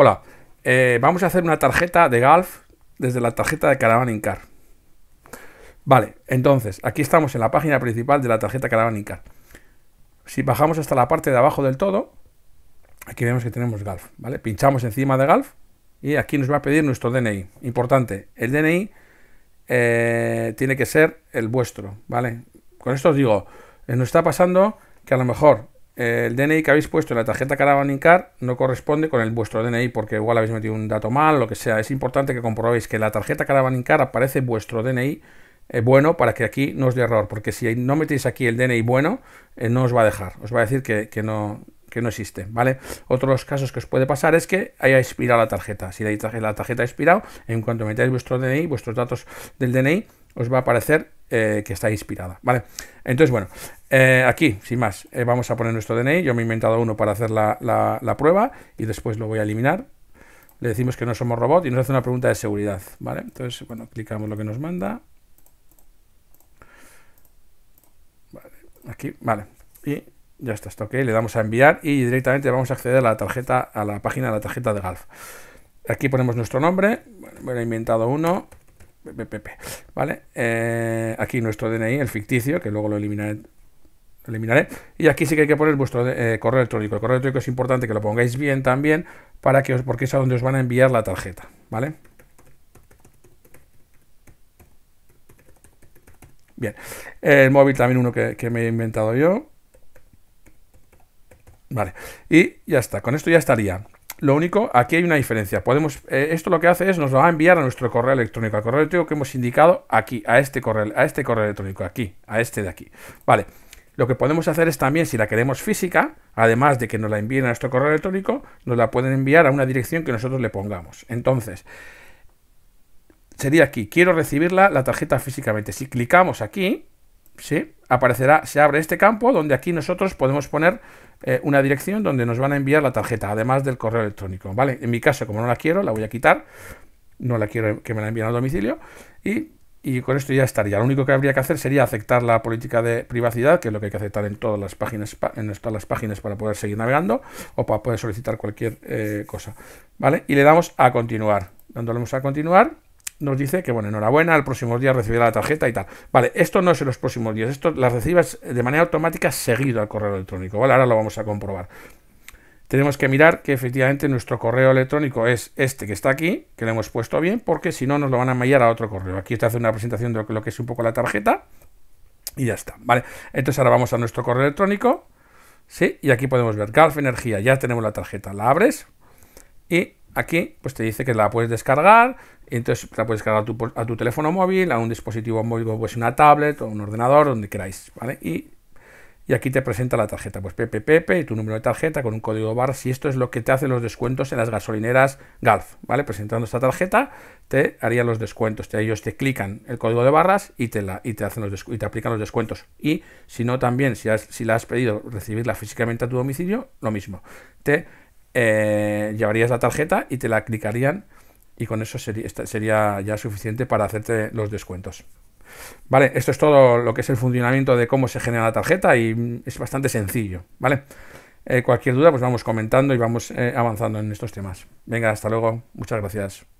Hola, eh, vamos a hacer una tarjeta de Golf desde la tarjeta de Caravan Incar. Car. Vale, entonces, aquí estamos en la página principal de la tarjeta Caravan Incar. Si bajamos hasta la parte de abajo del todo, aquí vemos que tenemos Golf, ¿vale? Pinchamos encima de Golf y aquí nos va a pedir nuestro DNI. Importante, el DNI eh, tiene que ser el vuestro, ¿vale? Con esto os digo, nos está pasando que a lo mejor el DNI que habéis puesto en la tarjeta Caravan Incar no corresponde con el vuestro DNI porque igual habéis metido un dato mal, lo que sea. Es importante que comprobéis que en la tarjeta Caravan Incar aparece vuestro DNI eh, bueno para que aquí no os dé error, porque si no metéis aquí el DNI bueno, eh, no os va a dejar, os va a decir que, no, que no existe, ¿vale? Otro de los casos que os puede pasar es que haya expirado la tarjeta. Si la tarjeta ha expirado, en cuanto metáis vuestro DNI, vuestros datos del DNI, os va a aparecer eh, que está inspirada, ¿vale? Entonces, bueno, eh, aquí, sin más, eh, vamos a poner nuestro DNI. Yo me he inventado uno para hacer la, prueba y después lo voy a eliminar. Le decimos que no somos robot y nos hace una pregunta de seguridad, ¿vale? Entonces, bueno, clicamos lo que nos manda. aquí, vale. Y ya está, está ok. Le damos a enviar y directamente vamos a acceder a la tarjeta, a la página de la tarjeta de Galf. Aquí ponemos nuestro nombre. Bueno, he inventado uno. ¿Vale? Eh, aquí nuestro DNI, el ficticio, que luego lo eliminaré. eliminaré. Y aquí sí que hay que poner vuestro eh, correo electrónico. El correo electrónico es importante que lo pongáis bien también, para que os, porque es a donde os van a enviar la tarjeta. ¿Vale? Bien. El móvil también uno que, que me he inventado yo. Vale. Y ya está. Con esto ya estaría. Lo único, aquí hay una diferencia. Podemos, eh, esto lo que hace es nos va a enviar a nuestro correo electrónico, al correo electrónico que hemos indicado aquí, a este correo, a este correo electrónico, aquí, a este de aquí. Vale. Lo que podemos hacer es también, si la queremos física, además de que nos la envíen a nuestro correo electrónico, nos la pueden enviar a una dirección que nosotros le pongamos. Entonces, sería aquí, quiero recibirla la tarjeta físicamente. Si clicamos aquí, ¿sí? Aparecerá, se abre este campo donde aquí nosotros podemos poner eh, una dirección donde nos van a enviar la tarjeta, además del correo electrónico, ¿vale? En mi caso, como no la quiero, la voy a quitar, no la quiero que me la envíen al domicilio y, con esto ya estaría. Lo único que habría que hacer sería aceptar la política de privacidad, que es lo que hay que aceptar en todas las páginas, en todas las páginas para poder seguir navegando o para poder solicitar cualquier eh, cosa, ¿vale? Y le damos a continuar. Dándole a continuar, nos dice que, bueno, enhorabuena, el próximo día recibirá la tarjeta y tal. Vale, esto no es en los próximos días, esto la recibas de manera automática seguido al correo electrónico, ¿vale? Ahora lo vamos a comprobar. Tenemos que mirar que efectivamente nuestro correo electrónico es este que está aquí, que lo hemos puesto bien, porque si no nos lo van a enviar a otro correo. Aquí te hace una presentación de lo que es un poco la tarjeta y ya está, ¿vale? Entonces ahora vamos a nuestro correo electrónico, ¿sí? Y aquí podemos ver Galf Energía, ya tenemos la tarjeta, la abres y aquí pues te dice que la puedes descargar, entonces la puedes cargar a tu, teléfono móvil, a un dispositivo móvil, pues una tablet o un ordenador, donde queráis, Y, aquí te presenta la tarjeta, pues PPPP y tu número de tarjeta con un código bar, si esto es lo que te hacen los descuentos en las gasolineras Galf, ¿vale? Presentando esta tarjeta te harían los descuentos, ellos te clican el código de barras y te, la, y te, hacen los aplican los descuentos. Y si no también, si, si la has pedido recibirla físicamente a tu domicilio, lo mismo. Te eh, llevarías la tarjeta y te la clicarían y con eso sería, ya suficiente para hacerte los descuentos. Vale, esto es todo lo que es el funcionamiento de cómo se genera la tarjeta y mm, es bastante sencillo, ¿vale? Eh, cualquier duda, pues vamos comentando y vamos eh, avanzando en estos temas. Venga, hasta luego, muchas gracias.